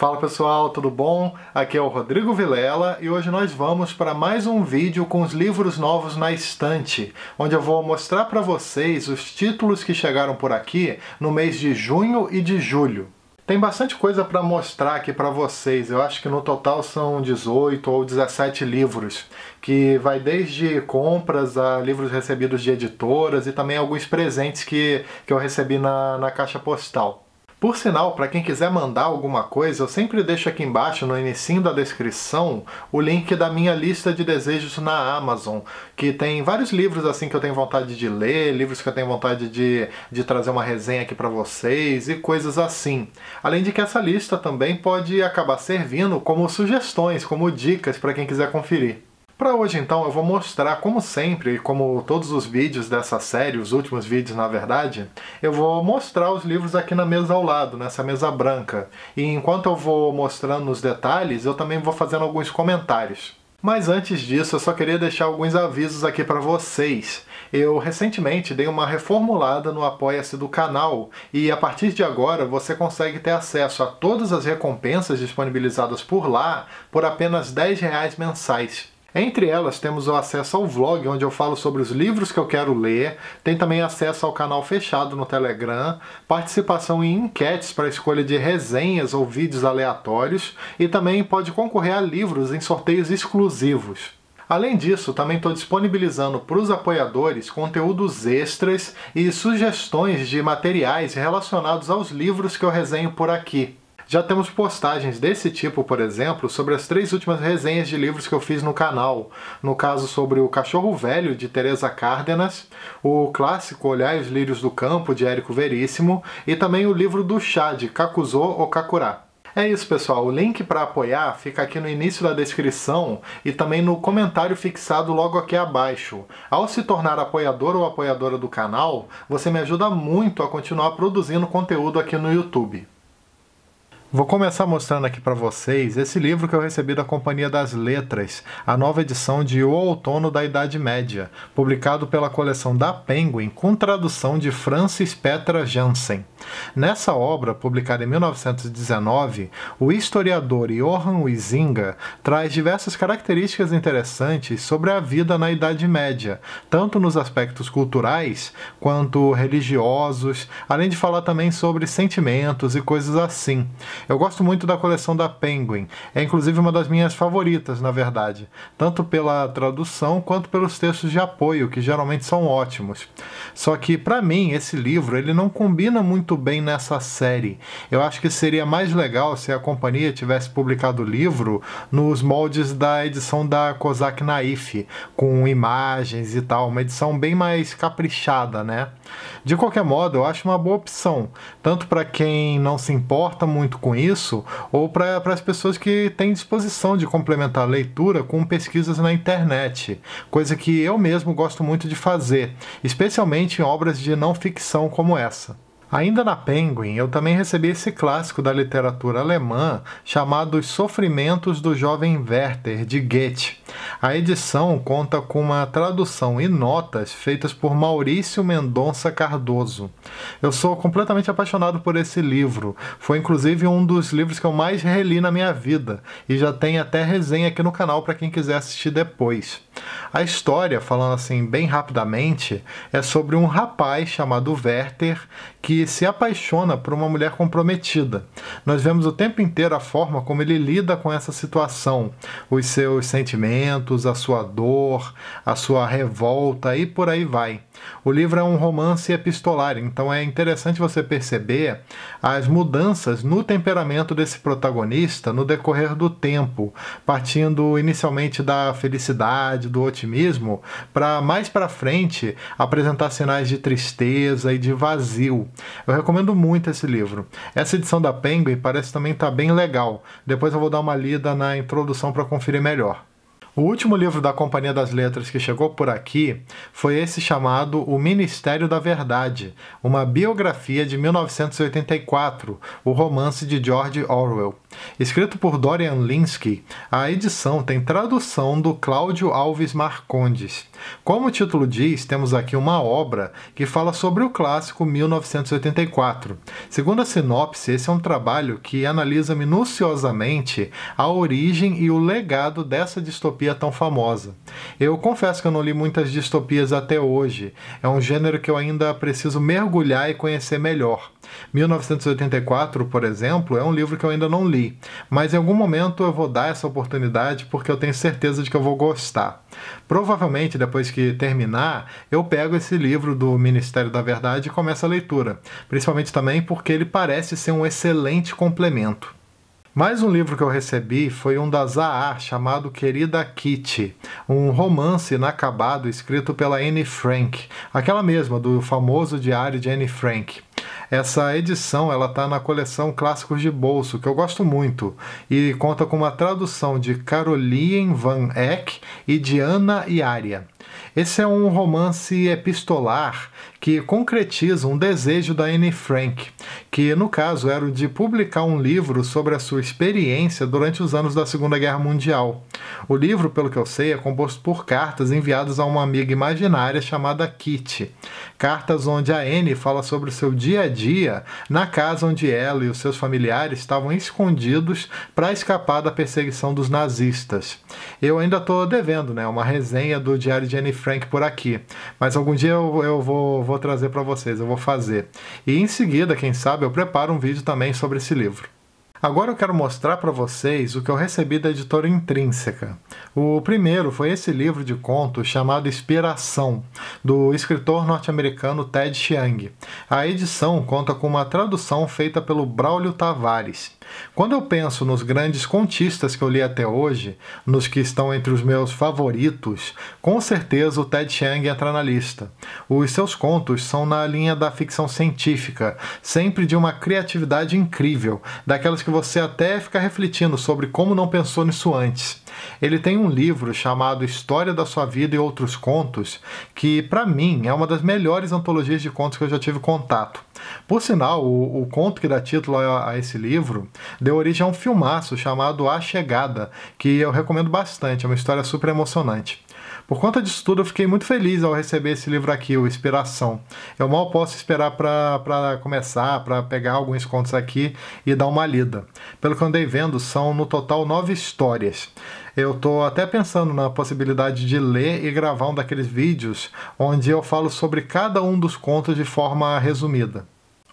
Fala pessoal, tudo bom? Aqui é o Rodrigo Vilela e hoje nós vamos para mais um vídeo com os livros novos na estante, onde eu vou mostrar para vocês os títulos que chegaram por aqui no mês de junho e de julho. Tem bastante coisa para mostrar aqui para vocês. Eu acho que no total são 18 ou 17 livros, que vai desde compras a livros recebidos de editoras e também alguns presentes que, que eu recebi na, na caixa postal. Por sinal, para quem quiser mandar alguma coisa, eu sempre deixo aqui embaixo, no início da descrição, o link da minha lista de desejos na Amazon, que tem vários livros assim que eu tenho vontade de ler, livros que eu tenho vontade de, de trazer uma resenha aqui para vocês e coisas assim. Além de que essa lista também pode acabar servindo como sugestões, como dicas para quem quiser conferir. Para hoje então eu vou mostrar, como sempre, e como todos os vídeos dessa série, os últimos vídeos na verdade, eu vou mostrar os livros aqui na mesa ao lado, nessa mesa branca. E enquanto eu vou mostrando os detalhes, eu também vou fazendo alguns comentários. Mas antes disso, eu só queria deixar alguns avisos aqui para vocês. Eu recentemente dei uma reformulada no Apoia-se do canal e a partir de agora você consegue ter acesso a todas as recompensas disponibilizadas por lá por apenas reais mensais. Entre elas temos o acesso ao vlog, onde eu falo sobre os livros que eu quero ler, tem também acesso ao canal fechado no Telegram, participação em enquetes para escolha de resenhas ou vídeos aleatórios e também pode concorrer a livros em sorteios exclusivos. Além disso, também estou disponibilizando para os apoiadores conteúdos extras e sugestões de materiais relacionados aos livros que eu resenho por aqui. Já temos postagens desse tipo, por exemplo, sobre as três últimas resenhas de livros que eu fiz no canal. No caso, sobre O Cachorro Velho, de Teresa Cárdenas, o clássico Olhar e os Lírios do Campo, de Érico Veríssimo, e também o livro do chá, de Kakuzo Okakura. É isso, pessoal. O link para apoiar fica aqui no início da descrição e também no comentário fixado logo aqui abaixo. Ao se tornar apoiador ou apoiadora do canal, você me ajuda muito a continuar produzindo conteúdo aqui no YouTube. Vou começar mostrando aqui para vocês esse livro que eu recebi da Companhia das Letras, a nova edição de O Outono da Idade Média, publicado pela coleção da Penguin com tradução de Francis Petra Jansen. Nessa obra, publicada em 1919, o historiador Johann Huizinga traz diversas características interessantes sobre a vida na Idade Média, tanto nos aspectos culturais quanto religiosos, além de falar também sobre sentimentos e coisas assim. Eu gosto muito da coleção da Penguin. É inclusive uma das minhas favoritas, na verdade, tanto pela tradução quanto pelos textos de apoio, que geralmente são ótimos. Só que para mim esse livro ele não combina muito bem nessa série. Eu acho que seria mais legal se a companhia tivesse publicado o livro nos moldes da edição da Kozak Naif, com imagens e tal, uma edição bem mais caprichada, né? De qualquer modo, eu acho uma boa opção, tanto para quem não se importa muito com com isso, ou para as pessoas que têm disposição de complementar a leitura com pesquisas na internet, coisa que eu mesmo gosto muito de fazer, especialmente em obras de não ficção como essa. Ainda na Penguin, eu também recebi esse clássico da literatura alemã chamado Os Sofrimentos do Jovem Werther, de Goethe. A edição conta com uma tradução e notas feitas por Maurício Mendonça Cardoso. Eu sou completamente apaixonado por esse livro. Foi inclusive um dos livros que eu mais reli na minha vida e já tem até resenha aqui no canal para quem quiser assistir depois. A história, falando assim bem rapidamente, é sobre um rapaz chamado Werther que se apaixona por uma mulher comprometida. Nós vemos o tempo inteiro a forma como ele lida com essa situação, os seus sentimentos, a sua dor, a sua revolta e por aí vai. O livro é um romance epistolar, então é interessante você perceber as mudanças no temperamento desse protagonista no decorrer do tempo, partindo inicialmente da felicidade, do otimismo, para mais para frente apresentar sinais de tristeza e de vazio. Eu recomendo muito esse livro. Essa edição da Penguin parece também estar tá bem legal. Depois eu vou dar uma lida na introdução para conferir melhor. O último livro da Companhia das Letras que chegou por aqui foi esse chamado O Ministério da Verdade, uma biografia de 1984, o romance de George Orwell. Escrito por Dorian Linsky, a edição tem tradução do Cláudio Alves Marcondes. Como o título diz, temos aqui uma obra que fala sobre o clássico 1984. Segundo a sinopse, esse é um trabalho que analisa minuciosamente a origem e o legado dessa distopia tão famosa. Eu confesso que eu não li muitas distopias até hoje. É um gênero que eu ainda preciso mergulhar e conhecer melhor. 1984, por exemplo, é um livro que eu ainda não li mas em algum momento eu vou dar essa oportunidade porque eu tenho certeza de que eu vou gostar. Provavelmente, depois que terminar, eu pego esse livro do Ministério da Verdade e começo a leitura, principalmente também porque ele parece ser um excelente complemento. Mais um livro que eu recebi foi um da Zahar chamado Querida Kitty, um romance inacabado escrito pela Anne Frank, aquela mesma do famoso diário de Anne Frank. Essa edição ela está na coleção Clássicos de Bolso, que eu gosto muito, e conta com uma tradução de Caroline Van Eck e de Ana Iaria. Esse é um romance epistolar que concretiza um desejo da Anne Frank, que no caso era o de publicar um livro sobre a sua experiência durante os anos da Segunda Guerra Mundial. O livro, pelo que eu sei, é composto por cartas enviadas a uma amiga imaginária chamada Kitty. Cartas onde a Anne fala sobre o seu dia a dia na casa onde ela e os seus familiares estavam escondidos para escapar da perseguição dos nazistas. Eu ainda estou devendo né, uma resenha do Diário Jenny Frank por aqui. Mas algum dia eu, eu vou, vou trazer para vocês, eu vou fazer. E em seguida, quem sabe, eu preparo um vídeo também sobre esse livro. Agora eu quero mostrar para vocês o que eu recebi da editora Intrínseca. O primeiro foi esse livro de contos chamado Inspiração, do escritor norte-americano Ted Chiang. A edição conta com uma tradução feita pelo Braulio Tavares. Quando eu penso nos grandes contistas que eu li até hoje, nos que estão entre os meus favoritos, com certeza o Ted Chiang entra na lista. Os seus contos são na linha da ficção científica, sempre de uma criatividade incrível, daquelas que você até fica refletindo sobre como não pensou nisso antes. Ele tem um livro chamado História da Sua Vida e Outros Contos, que para mim é uma das melhores antologias de contos que eu já tive contato. Por sinal, o, o conto que dá título a, a, esse livro deu origem a um filmaço chamado A Chegada, que eu recomendo bastante, é uma história super emocionante. Por conta disso tudo, eu fiquei muito feliz ao receber esse livro aqui, o Inspiração. Eu mal posso esperar para começar, para pegar alguns contos aqui e dar uma lida. Pelo que andei vendo, são no total nove histórias. Eu estou até pensando na possibilidade de ler e gravar um daqueles vídeos onde eu falo sobre cada um dos contos de forma resumida.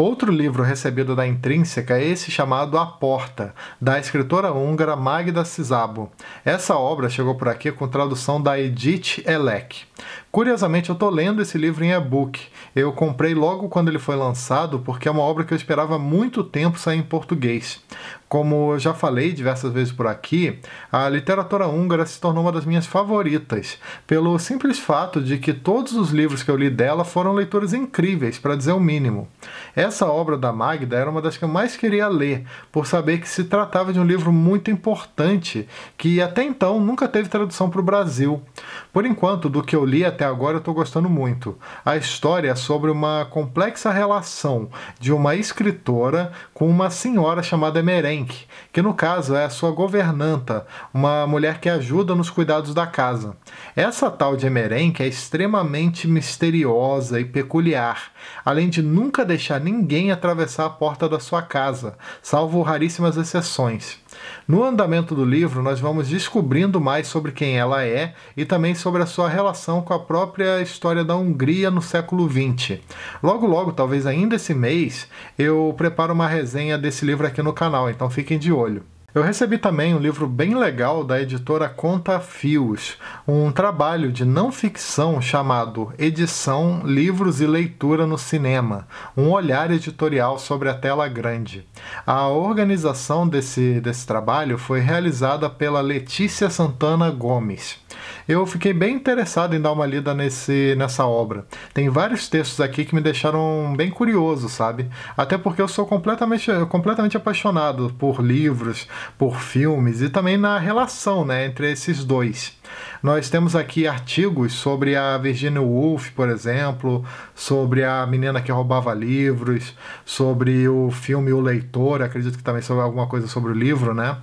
Outro livro recebido da Intrínseca é esse chamado A Porta, da escritora húngara Magda Cisabo. Essa obra chegou por aqui com tradução da Edith Elek. Curiosamente, eu estou lendo esse livro em e-book. Eu comprei logo quando ele foi lançado, porque é uma obra que eu esperava muito tempo sair em português. Como eu já falei diversas vezes por aqui, a literatura húngara se tornou uma das minhas favoritas, pelo simples fato de que todos os livros que eu li dela foram leituras incríveis, para dizer o mínimo. Essa obra da Magda era uma das que eu mais queria ler, por saber que se tratava de um livro muito importante, que até então nunca teve tradução para o Brasil. Por enquanto, do que eu li até até agora eu estou gostando muito. A história é sobre uma complexa relação de uma escritora com uma senhora chamada Merenque, que no caso é a sua governanta, uma mulher que ajuda nos cuidados da casa. Essa tal de Merenque é extremamente misteriosa e peculiar, além de nunca deixar ninguém atravessar a porta da sua casa, salvo raríssimas exceções. No andamento do livro, nós vamos descobrindo mais sobre quem ela é e também sobre a sua relação com a própria história da Hungria no século XX. Logo, logo, talvez ainda esse mês, eu preparo uma resenha desse livro aqui no canal, então fiquem de olho. Eu recebi também um livro bem legal da editora Conta Fios, um trabalho de não ficção chamado Edição, Livros e Leitura no Cinema, um olhar editorial sobre a tela grande. A organização desse, desse trabalho foi realizada pela Letícia Santana Gomes eu fiquei bem interessado em dar uma lida nesse, nessa obra. Tem vários textos aqui que me deixaram bem curioso, sabe? Até porque eu sou completamente, completamente apaixonado por livros, por filmes e também na relação né, entre esses dois. Nós temos aqui artigos sobre a Virginia Woolf, por exemplo, sobre a menina que roubava livros, sobre o filme O Leitor, acredito que também sobre alguma coisa sobre o livro, né?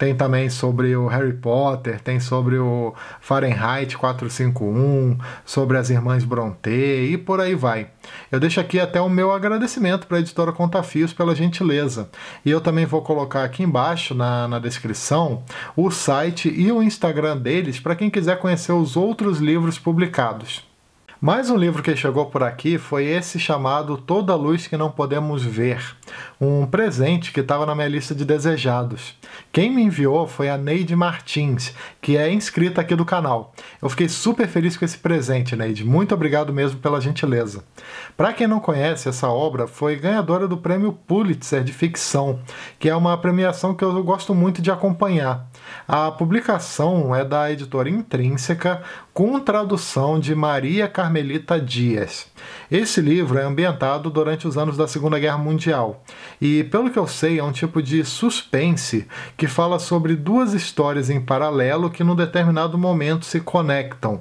tem também sobre o Harry Potter, tem sobre o Fahrenheit 451, sobre as Irmãs Brontë e por aí vai. Eu deixo aqui até o meu agradecimento para a editora Contafios pela gentileza. E eu também vou colocar aqui embaixo na, na descrição o site e o Instagram deles para quem quiser conhecer os outros livros publicados. Mais um livro que chegou por aqui foi esse chamado Toda Luz que Não Podemos Ver, um presente que estava na minha lista de desejados. Quem me enviou foi a Neide Martins, que é inscrita aqui do canal. Eu fiquei super feliz com esse presente, Neide. Muito obrigado mesmo pela gentileza. Para quem não conhece, essa obra foi ganhadora do Prêmio Pulitzer de Ficção, que é uma premiação que eu gosto muito de acompanhar. A publicação é da editora Intrínseca, com tradução de Maria Carmelita Dias. Esse livro é ambientado durante os anos da Segunda Guerra Mundial e, pelo que eu sei, é um tipo de suspense que fala sobre duas histórias em paralelo que, num determinado momento, se conectam.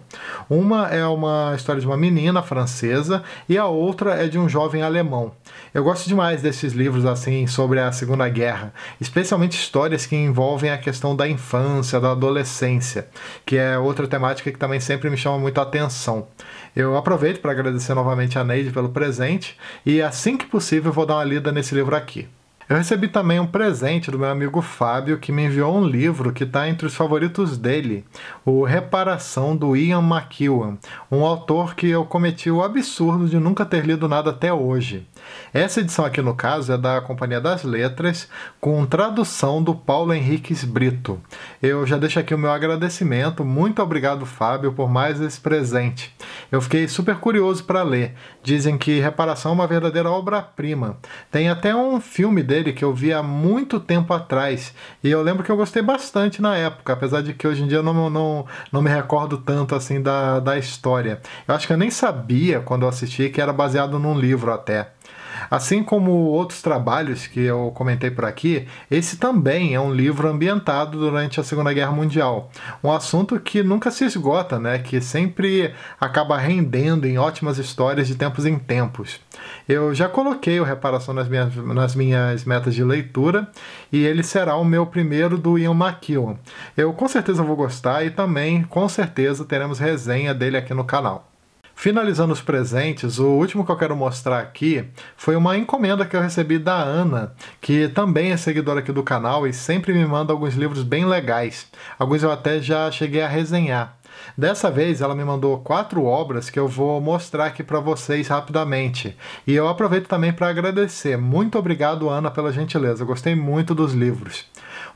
Uma é uma história de uma menina francesa e a outra é de um jovem alemão. Eu gosto demais desses livros assim sobre a Segunda Guerra, especialmente histórias que envolvem a questão da infância, da adolescência, que é outra temática que também também sempre me chama muito a atenção. Eu aproveito para agradecer novamente a Neide pelo presente e assim que possível vou dar uma lida nesse livro aqui. Eu recebi também um presente do meu amigo Fábio, que me enviou um livro que está entre os favoritos dele, o Reparação do Ian McEwan, um autor que eu cometi o absurdo de nunca ter lido nada até hoje. Essa edição aqui, no caso, é da Companhia das Letras, com tradução do Paulo Henriques Brito. Eu já deixo aqui o meu agradecimento, muito obrigado, Fábio, por mais esse presente. Eu fiquei super curioso para ler. Dizem que Reparação é uma verdadeira obra-prima. Tem até um filme dele dele que eu vi há muito tempo atrás. E eu lembro que eu gostei bastante na época, apesar de que hoje em dia eu não, não, não me recordo tanto assim da, da história. Eu acho que eu nem sabia quando eu assisti que era baseado num livro até. Assim como outros trabalhos que eu comentei por aqui, esse também é um livro ambientado durante a Segunda Guerra Mundial. Um assunto que nunca se esgota, né? que sempre acaba rendendo em ótimas histórias de tempos em tempos. Eu já coloquei o Reparação nas minhas, nas minhas metas de leitura e ele será o meu primeiro do Ian McEwan. Eu com certeza vou gostar e também com certeza teremos resenha dele aqui no canal. Finalizando os presentes, o último que eu quero mostrar aqui foi uma encomenda que eu recebi da Ana, que também é seguidora aqui do canal e sempre me manda alguns livros bem legais. Alguns eu até já cheguei a resenhar. Dessa vez ela me mandou quatro obras que eu vou mostrar aqui para vocês rapidamente. E eu aproveito também para agradecer. Muito obrigado, Ana, pela gentileza. Eu gostei muito dos livros.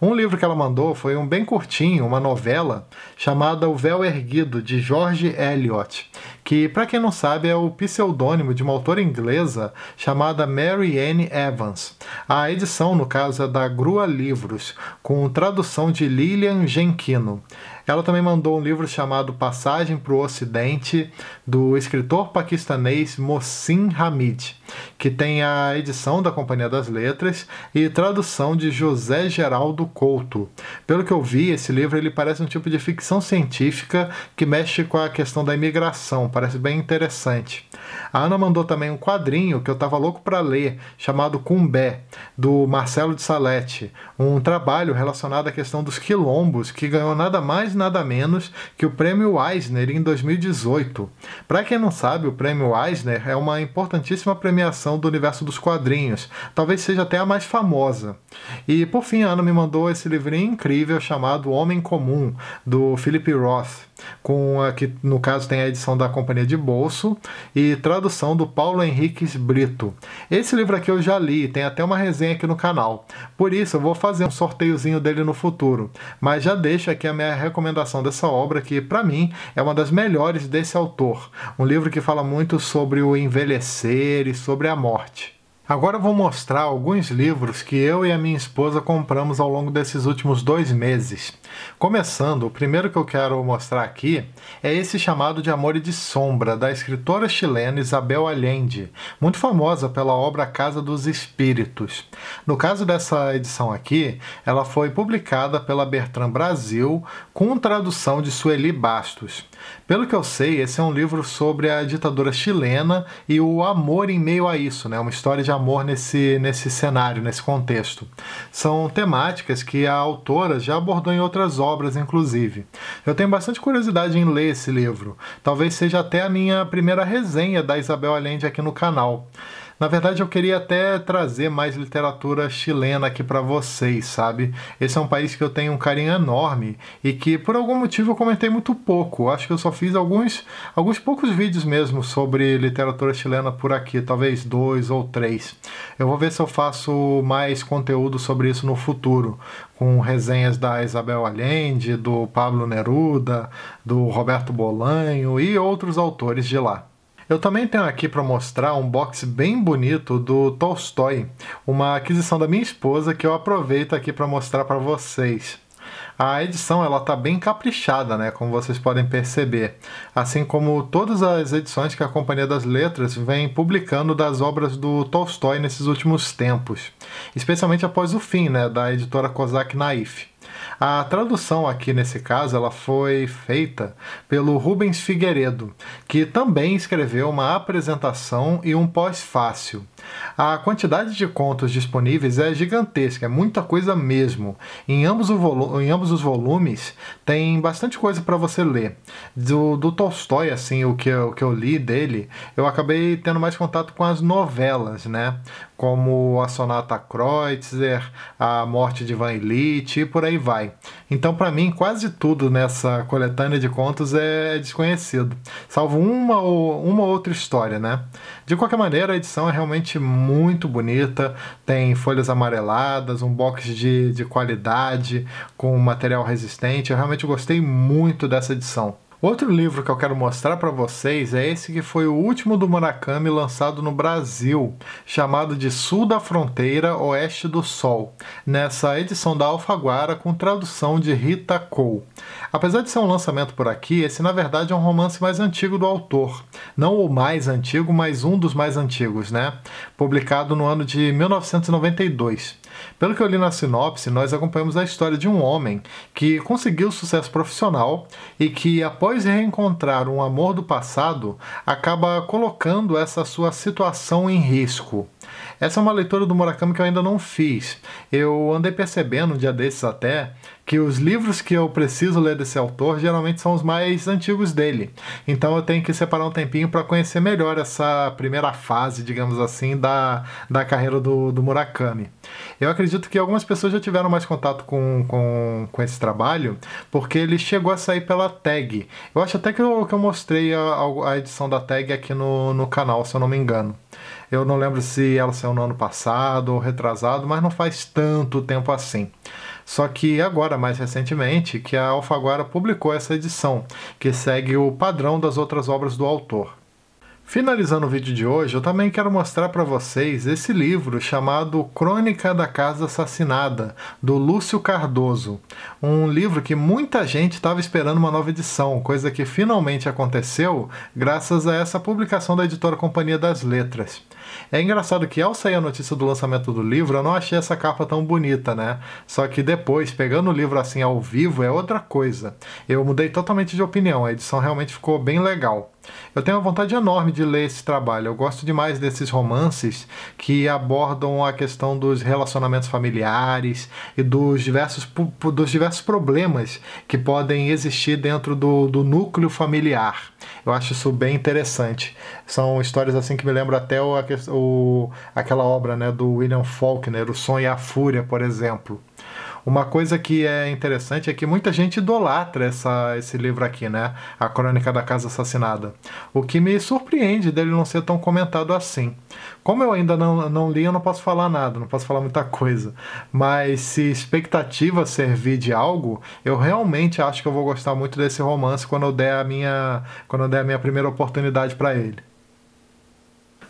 Um livro que ela mandou foi um bem curtinho, uma novela chamada O Véu Erguido, de George Eliot, que, para quem não sabe, é o pseudônimo de uma autora inglesa chamada Mary Ann Evans. A edição, no caso, é da Grua Livros, com tradução de Lilian Genquino. Ela também mandou um livro chamado Passagem para o Ocidente, do escritor paquistanês Mohsin Hamid, que tem a edição da Companhia das Letras e tradução de José Geraldo Couto. Pelo que eu vi, esse livro ele parece um tipo de ficção científica que mexe com a questão da imigração, parece bem interessante. A Ana mandou também um quadrinho que eu estava louco para ler, chamado Cumbé, do Marcelo de Salete, um trabalho relacionado à questão dos quilombos, que ganhou nada mais mais nada menos que o Prêmio Eisner em 2018. Para quem não sabe, o Prêmio Eisner é uma importantíssima premiação do universo dos quadrinhos, talvez seja até a mais famosa. E por fim, a Ana me mandou esse livrinho incrível chamado Homem Comum, do Philip Roth, com a, que no caso tem a edição da Companhia de Bolso e tradução do Paulo Henriques Brito. Esse livro aqui eu já li, tem até uma resenha aqui no canal. Por isso, eu vou fazer um sorteiozinho dele no futuro. Mas já deixo aqui a minha recomendação dessa obra, que para mim é uma das melhores desse autor. Um livro que fala muito sobre o envelhecer e sobre a morte. Agora eu vou mostrar alguns livros que eu e a minha esposa compramos ao longo desses últimos dois meses. Começando, o primeiro que eu quero mostrar aqui é esse chamado de Amor e de Sombra, da escritora chilena Isabel Allende, muito famosa pela obra Casa dos Espíritos. No caso dessa edição aqui, ela foi publicada pela Bertrand Brasil com tradução de Sueli Bastos. Pelo que eu sei, esse é um livro sobre a ditadura chilena e o amor em meio a isso, né? Uma história de amor nesse, nesse cenário, nesse contexto. São temáticas que a autora já abordou em outras outras obras, inclusive. Eu tenho bastante curiosidade em ler esse livro. Talvez seja até a minha primeira resenha da Isabel Allende aqui no canal. Na verdade, eu queria até trazer mais literatura chilena aqui para vocês, sabe? Esse é um país que eu tenho um carinho enorme e que por algum motivo eu comentei muito pouco. Acho que eu só fiz alguns, alguns poucos vídeos mesmo sobre literatura chilena por aqui, talvez dois ou três. Eu vou ver se eu faço mais conteúdo sobre isso no futuro, com resenhas da Isabel Allende, do Pablo Neruda, do Roberto Bolanho e outros autores de lá. Eu também tenho aqui para mostrar um box bem bonito do Tolstói, uma aquisição da minha esposa que eu aproveito aqui para mostrar para vocês. A edição ela tá bem caprichada, né, como vocês podem perceber, assim como todas as edições que a Companhia das Letras vem publicando das obras do Tolstói nesses últimos tempos, especialmente após o fim, né, da editora Kozak Naif. A tradução aqui nesse caso ela foi feita pelo Rubens Figueiredo, que também escreveu uma apresentação e um pós-fácil. A quantidade de contos disponíveis é gigantesca, é muita coisa mesmo. Em ambos, em ambos os volumes tem bastante coisa para você ler. Do, do Tolstói, assim, o que, eu, o que eu li dele, eu acabei tendo mais contato com as novelas, né? como a Sonata Kreutzer, a Morte de Van Elite e por aí vai. Então, para mim, quase tudo nessa coletânea de contos é desconhecido, salvo uma ou uma outra história, né? De qualquer maneira, a edição é realmente muito bonita, tem folhas amareladas, um box de, de qualidade, com material resistente. Eu realmente gostei muito dessa edição. Outro livro que eu quero mostrar para vocês é esse que foi o último do Murakami lançado no Brasil, chamado de Sul da Fronteira, Oeste do Sol, nessa edição da Alfaguara com tradução de Rita Cole. Apesar de ser um lançamento por aqui, esse na verdade é um romance mais antigo do autor. Não o mais antigo, mas um dos mais antigos, né? Publicado no ano de 1992. Pelo que eu li na sinopse, nós acompanhamos a história de um homem que conseguiu sucesso profissional e que, após reencontrar um amor do passado, acaba colocando essa sua situação em risco. Essa é uma leitura do Murakami que eu ainda não fiz. Eu andei percebendo um dia desses até que os livros que eu preciso ler desse autor geralmente são os mais antigos dele. Então eu tenho que separar um tempinho para conhecer melhor essa primeira fase, digamos assim, da, da carreira do, do Murakami. Eu acredito que algumas pessoas já tiveram mais contato com, com, com esse trabalho, porque ele chegou a sair pela tag. Eu acho até que eu, que eu mostrei a, a edição da tag aqui no, no canal, se eu não me engano. Eu não lembro se ela saiu no ano passado ou retrasado, mas não faz tanto tempo assim. Só que agora, mais recentemente, que a Alfaguara publicou essa edição, que segue o padrão das outras obras do autor. Finalizando o vídeo de hoje, eu também quero mostrar para vocês esse livro chamado Crônica da Casa Assassinada, do Lúcio Cardoso. Um livro que muita gente estava esperando uma nova edição, coisa que finalmente aconteceu graças a essa publicação da editora Companhia das Letras. É engraçado que ao sair a notícia do lançamento do livro, eu não achei essa capa tão bonita, né? Só que depois, pegando o livro assim ao vivo, é outra coisa. Eu mudei totalmente de opinião, a edição realmente ficou bem legal. Eu tenho uma vontade enorme de ler esse trabalho. Eu gosto demais desses romances que abordam a questão dos relacionamentos familiares e dos diversos, dos diversos problemas que podem existir dentro do, do núcleo familiar. Eu acho isso bem interessante. São histórias assim que me lembram até a o, aquela obra né, do William Faulkner, O Sonho e a Fúria, por exemplo. Uma coisa que é interessante é que muita gente idolatra essa, esse livro aqui, né? A Crônica da Casa Assassinada. O que me surpreende dele não ser tão comentado assim. Como eu ainda não, não li, eu não posso falar nada, não posso falar muita coisa. Mas se expectativa servir de algo, eu realmente acho que eu vou gostar muito desse romance quando eu der a minha, quando eu der a minha primeira oportunidade para ele.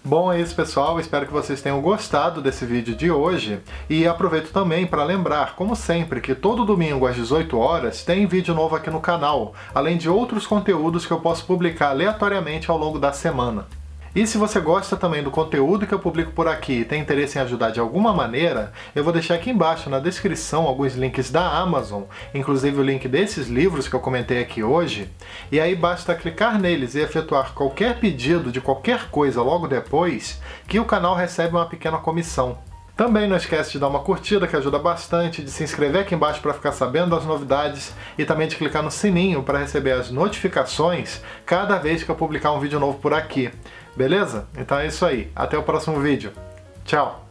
Bom, é isso pessoal, espero que vocês tenham gostado desse vídeo de hoje e aproveito também para lembrar, como sempre, que todo domingo às 18 horas tem vídeo novo aqui no canal, além de outros conteúdos que eu posso publicar aleatoriamente ao longo da semana. E se você gosta também do conteúdo que eu publico por aqui e tem interesse em ajudar de alguma maneira, eu vou deixar aqui embaixo na descrição alguns links da Amazon, inclusive o link desses livros que eu comentei aqui hoje, e aí basta clicar neles e efetuar qualquer pedido de qualquer coisa logo depois, que o canal recebe uma pequena comissão. Também não esquece de dar uma curtida que ajuda bastante, de se inscrever aqui embaixo para ficar sabendo das novidades e também de clicar no sininho para receber as notificações cada vez que eu publicar um vídeo novo por aqui. Beleza? Então é isso aí. Até o próximo vídeo. Tchau!